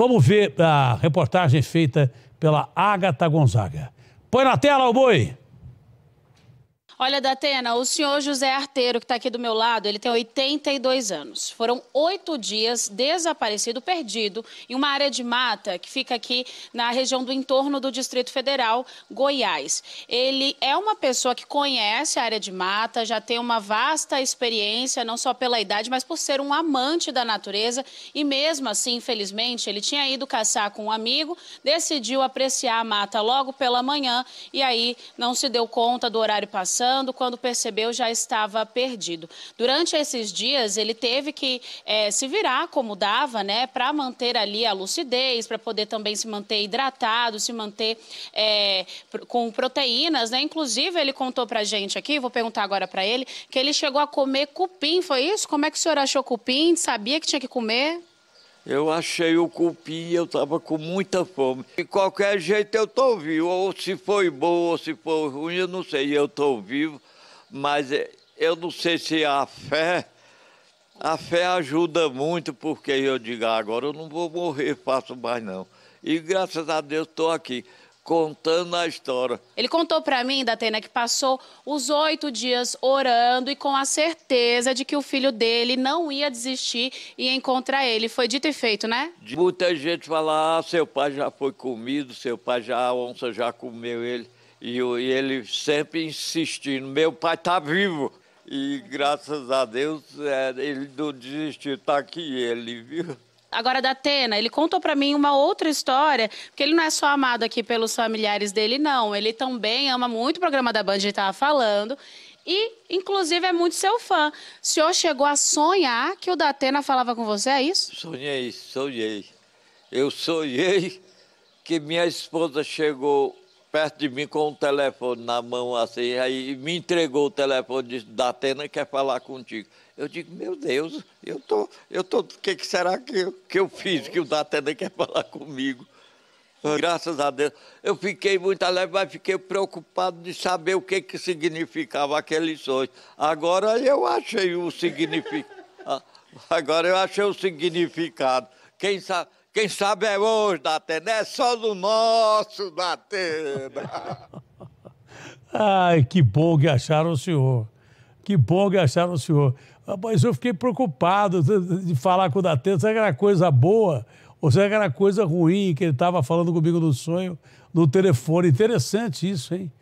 Vamos ver a reportagem feita pela Agatha Gonzaga. Põe na tela o boi! Olha, Datena, o senhor José Arteiro, que está aqui do meu lado, ele tem 82 anos. Foram oito dias desaparecido, perdido, em uma área de mata que fica aqui na região do entorno do Distrito Federal, Goiás. Ele é uma pessoa que conhece a área de mata, já tem uma vasta experiência, não só pela idade, mas por ser um amante da natureza. E mesmo assim, infelizmente, ele tinha ido caçar com um amigo, decidiu apreciar a mata logo pela manhã e aí não se deu conta do horário passando quando percebeu já estava perdido. Durante esses dias, ele teve que é, se virar como dava, né, para manter ali a lucidez, para poder também se manter hidratado, se manter é, com proteínas, né? Inclusive, ele contou para gente aqui, vou perguntar agora para ele, que ele chegou a comer cupim, foi isso? Como é que o senhor achou cupim? Sabia que tinha que comer? Eu achei o cupim, eu estava com muita fome. De qualquer jeito eu estou vivo, ou se foi bom ou se foi ruim, eu não sei, eu estou vivo, mas eh, eu não sei se a fé, a fé ajuda muito, porque eu digo, ah, agora eu não vou morrer faço mais não. E graças a Deus estou aqui contando a história. Ele contou para mim, Datena, que passou os oito dias orando e com a certeza de que o filho dele não ia desistir e encontrar ele. Foi dito e feito, né? Muita gente fala, ah, seu pai já foi comido, seu pai já, a onça já comeu ele. E, e ele sempre insistindo, meu pai tá vivo. E graças a Deus, é, ele não desistiu, tá aqui ele, viu? Agora, da Atena, ele contou para mim uma outra história, porque ele não é só amado aqui pelos familiares dele, não. Ele também ama muito o programa da Band, a tava falando. E, inclusive, é muito seu fã. O senhor chegou a sonhar que o da Atena falava com você, é isso? Sonhei, sonhei. Eu sonhei que minha esposa chegou perto de mim com o telefone na mão, assim, aí me entregou o telefone, disse, Datena quer falar contigo. Eu digo, meu Deus, eu tô, eu tô, o que, que, será que eu, que eu fiz que o Datena quer falar comigo? Graças a Deus. Eu fiquei muito alegre, mas fiquei preocupado de saber o que, que significava aqueles sonhos. Agora eu achei o significado. Ah, agora eu achei o significado. Quem sabe. Quem sabe é hoje, Datena, é só do nosso, Datena. Ai, que bom que acharam o senhor. Que bom que acharam o senhor. Mas eu fiquei preocupado de falar com o Datena, será que era coisa boa? Ou será que era coisa ruim que ele estava falando comigo no sonho, no telefone? Interessante isso, hein?